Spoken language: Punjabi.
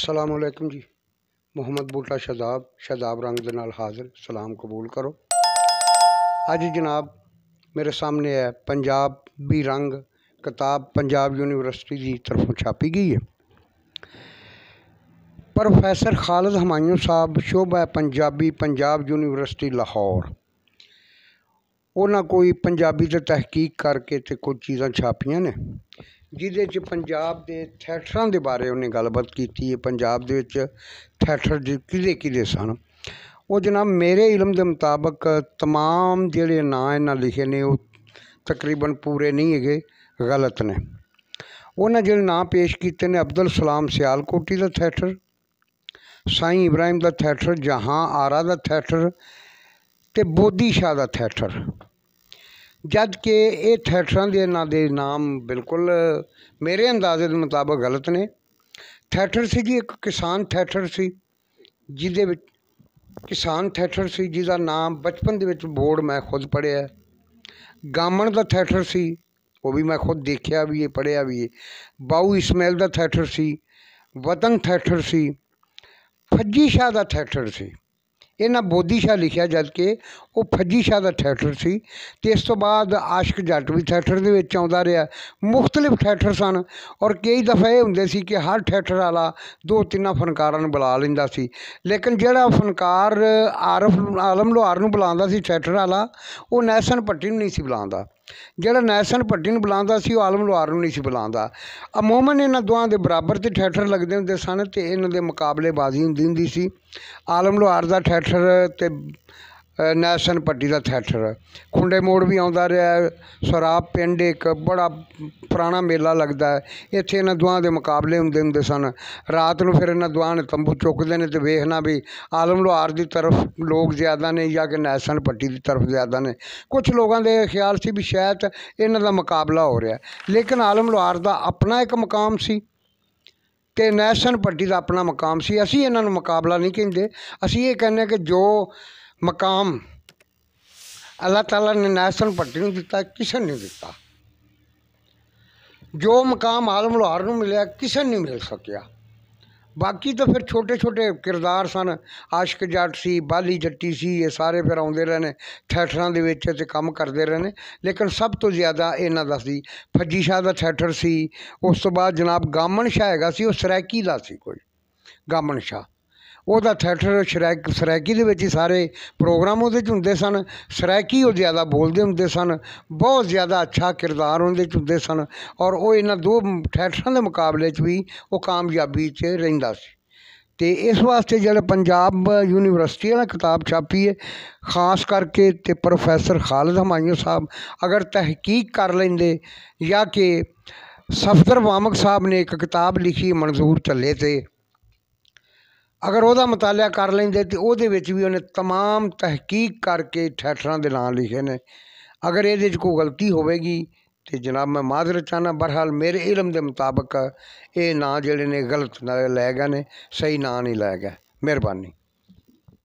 السلام علیکم جی محمد بوٹا شاداب شاداب رنگ دنال حاضر سلام قبول کرو آج جناب میرے سامنے ہے پنجاب بی رنگ کتاب پنجاب یونیورسٹی کی طرف چھاپی گئی ہے پروفیسر خالد حمایوں صاحب شعبہ پنجابی پنجاب یونیورسٹی لاہور وہ نہ کوئی پجابی تحقیق کر کے تے کچھ چیزاں چھاپیاں نے جہدے چاب کے تھےٹران کے بارے انہیں گل بات کی پجاب جو کھے کھے سن وہ جناب میرے علم کے مطابق تمام جڑے نام یہاں لکھے نے وہ تقریباً پورے نہیں ہے غلط نے انہیں جان پیش کیتے ہیں عبدل سلام سیال کوٹی کا تھیٹر سائی ابراہیم کا تھیٹر جہاں آرا کا تیٹر تو بودھی شاہ کا تیٹر ਜਦ ਕਿ ਇਹ ਥੈਟਰਾਂ ਦੇ ਨਾਂ ਦੇ ਨਾਮ ਬਿਲਕੁਲ ਮੇਰੇ ਅੰਦਾਜ਼ੇ ਦੇ ਮੁਤਾਬਕ ਗਲਤ ਨੇ ਥੈਟਰ ਸੀ ਜੀ ਇੱਕ ਕਿਸਾਨ ਥੈਟਰ ਸੀ ਜਿਹਦੇ ਵਿੱਚ ਕਿਸਾਨ ਥੈਟਰ ਸੀ ਜਿਹਦਾ ਨਾਮ ਬਚਪਨ ਦੇ ਵਿੱਚ ਬੋਰਡ ਮੈਂ ਖੁਦ ਪੜਿਆ ਗਾਮਣ ਦਾ ਥੈਟਰ ਸੀ ਉਹ ਵੀ ਮੈਂ ਖੁਦ ਦੇਖਿਆ ਵੀ ਇਹ ਪੜਿਆ ਵੀ ਇਹ ਬਾਉ ਇਸਮਾਇਲ ਦਾ ਥੈਟਰ ਸੀ ਵਤਨ ਥੈਟਰ ਸੀ ਫੱਜੀ ਸ਼ਾਹ ਦਾ ਥੈਟਰ ਸੀ ਇਹਨਾਂ ਬੋਧੀ ਸ਼ਾਹ ਲਿਖਿਆ ਜਦ ਕਿ ਉਹ ਫੱਜੀ ਸ਼ਾਹ ਦਾ ਥੀਏਟਰ ਸੀ ਤੇ ਇਸ ਤੋਂ ਬਾਅਦ ਆਸ਼ਕ ਜੱਟ ਵੀ ਥੀਏਟਰ ਦੇ ਵਿੱਚ ਆਉਂਦਾ ਰਿਹਾ ਮੁxtਲਿਫ ਥੀਏਟਰ ਸਨ ਔਰ ਕਈ ਦਫਾ ਇਹ ਹੁੰਦੇ ਸੀ ਕਿ ਹਰ ਥੀਏਟਰ ਵਾਲਾ ਦੋ ਤਿੰਨਾਂ ਫਨਕਾਰਾਂ ਨੂੰ ਬੁਲਾ ਲੈਂਦਾ ਸੀ ਲੇਕਿਨ ਜਿਹੜਾ ਫਨਕਾਰ ਆਰਫ ਆਲਮ ਲੋਹਾਰ ਨੂੰ ਬੁਲਾਉਂਦਾ ਸੀ ਥੀਏਟਰ ਵਾਲਾ ਉਹ ਨੈਸਨ ਪੱਟੀ ਨੂੰ ਨਹੀਂ ਸੀ ਬੁਲਾਉਂਦਾ ਜਿਹੜਾ ਨੈਸਨ ਭੱਟੀ ਨੂੰ ਬੁਲਾਉਂਦਾ ਸੀ ਉਹ ਆਲਮ ਲੋਹਾਰ ਨੂੰ ਨਹੀਂ ਸੀ ਬੁਲਾਉਂਦਾ ਅਮੂਮਨ ਇਹਨਾਂ ਦੋਹਾਂ ਦੇ ਬਰਾਬਰ ਤੇ ਠੈਠਰ ਲੱਗਦੇ ਹੁੰਦੇ ਸਨ ਤੇ ਇਹਨਾਂ ਦੇ ਮੁਕਾਬਲੇ ਬਾਜ਼ੀ ਹੁੰਦੀ ਹੁੰਦੀ ਸੀ ਆਲਮ ਲੋਹਾਰ ਦਾ ਠੈਠਰ ਤੇ ਨੈਸਨ ਪੱਟੀ ਦਾ ਥੈਟਰ ਖੁੰਡੇ ਮੋੜ ਵੀ ਆਉਂਦਾ ਰਿਹਾ ਸਰਾਪ ਪਿੰਡ ਇੱਕ ਬੜਾ ਪੁਰਾਣਾ ਮੇਲਾ ਲੱਗਦਾ ਇੱਥੇ ਇਹਨਾਂ ਦੁਆਂ ਦੇ ਮੁਕਾਬਲੇ ਹੁੰਦੇ ਹੁੰਦੇ ਸਨ ਰਾਤ ਨੂੰ ਫਿਰ ਇਹਨਾਂ ਦੁਆਂ ਨੇ ਤੰਬੂ ਚੁੱਕਦੇ ਨੇ ਤੇ ਵੇਖਣਾ ਵੀ ਆਲਮ ਲੋਹਾਰ ਦੀ ਤਰਫ ਲੋਕ ਜ਼ਿਆਦਾ ਨੇ ਜਾਂ ਕਿ ਨੈਸਨ ਪੱਟੀ ਦੀ ਤਰਫ ਜ਼ਿਆਦਾ ਨੇ ਕੁਝ ਲੋਕਾਂ ਦੇ ਖਿਆਲ ਸੀ ਵੀ ਸ਼ਾਇਦ ਇਹਨਾਂ ਦਾ ਮੁਕਾਬਲਾ ਹੋ ਰਿਹਾ ਲੇਕਿਨ ਆਲਮ ਲੋਹਾਰ ਦਾ ਆਪਣਾ ਇੱਕ ਮਕਾਮ ਸੀ ਤੇ ਨੈਸਨ ਪੱਟੀ ਦਾ ਆਪਣਾ ਮਕਾਮ ਸੀ ਅਸੀਂ ਇਹਨਾਂ ਨੂੰ ਮੁਕਾਬਲਾ ਨਹੀਂ ਕਹਿੰਦੇ ਅਸੀਂ ਇਹ ਕਹਿੰਦੇ ਕਿ ਜੋ مقام اللہ تعالیٰ نے نسن پٹی دس نہیں د جو مقام آل ملوار ملے کسن نہیں مل سکیا باقی تو پھر چھوٹے چھوٹے کردار سن آشق جٹ سی بالی جٹی سی یہ سارے پھر آتے رہے تھے کام کرتے رہے لیکن سب تو زیادہ یہاں کا سی فجی شاہ کا تھےٹر سی اس کو بعد جناب گامن شاہ ہے گا سی وہ سریکی کا سی کوئی گامن شاہ ਉਹਦਾ ਥੀਏਟਰ ਸ਼ਰੈਕ ਸਰੈਕੀ ਦੇ ਵਿੱਚ ਹੀ ਸਾਰੇ ਪ੍ਰੋਗਰਾਮ ਉਹਦੇ 'ਚ ਹੁੰਦੇ ਸਨ ਸਰੈਕੀ ਉਹ ਜ਼ਿਆਦਾ ਬੋਲਦੇ ਹੁੰਦੇ ਸਨ ਬਹੁਤ ਜ਼ਿਆਦਾ ਅੱਛਾ ਕਿਰਦਾਰ ਉਹਦੇ 'ਚ ਹੁੰਦੇ ਸਨ ਔਰ ਉਹ ਇਹਨਾਂ ਦੋ ਥੀਏਟਰਾਂ ਦੇ ਮੁਕਾਬਲੇ 'ਚ ਵੀ ਉਹ ਕਾਮਯਾਬੀ 'ਚ ਰਹਿੰਦਾ ਸੀ ਤੇ ਇਸ ਵਾਸਤੇ ਜਿਹੜਾ ਪੰਜਾਬ ਯੂਨੀਵਰਸਿਟੀ ਵਾਲਾ ਕਿਤਾਬ ਛਾਪੀ ਹੈ ਖਾਸ ਕਰਕੇ ਤੇ ਪ੍ਰੋਫੈਸਰ ਖਾਲਦ ਹਮਾਇਓ ਸਾਹਿਬ ਅਗਰ ਤਹਿਕੀਕ ਕਰ ਲੈਂਦੇ ਜਾਂ ਕਿ ਸਫਦਰ ਵਾਮਕ ਸਾਹਿਬ ਨੇ ਇੱਕ ਕਿਤਾਬ ਲਿਖੀ ਮਨਜ਼ੂਰ ਚੱਲੇ ਤੇ ਅਗਰ ਉਹਦਾ ਮਤਾਲਿਆ ਕਰ ਲੈਂਦੇ ਤੇ ਉਹਦੇ ਵਿੱਚ ਵੀ ਉਹਨੇ तमाम ਤਹਿਕੀਕ ਕਰਕੇ ਠੈਠਰਾਂ ਦੇ ਨਾਂ ਲਿਖੇ ਨੇ ਅਗਰ ਇਹਦੇ 'ਚ ਕੋਈ ਗਲਤੀ ਹੋਵੇਗੀ ਤੇ ਜਨਾਬ ਮੈਂ ਮਾਜ਼ਰਤ ਚਾਹਨਾ ਬਰਹਾਲ ਮੇਰੇ ਇਲਮ ਦੇ ਮੁਤਾਬਕ ਇਹ ਨਾਂ ਜਿਹੜੇ ਨੇ ਗਲਤ ਨਾਲ ਲੈ ਗਏ ਨੇ ਸਹੀ ਨਾਂ ਨਹੀਂ ਲੈ ਗਏ ਮਿਹਰਬਾਨੀ